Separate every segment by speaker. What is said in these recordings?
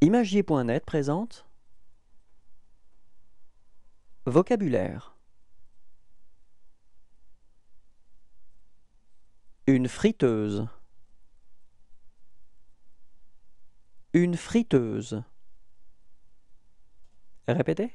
Speaker 1: Imagier.net présente
Speaker 2: Vocabulaire Une friteuse Une friteuse Répétez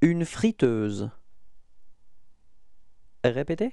Speaker 2: Une friteuse
Speaker 3: Répétez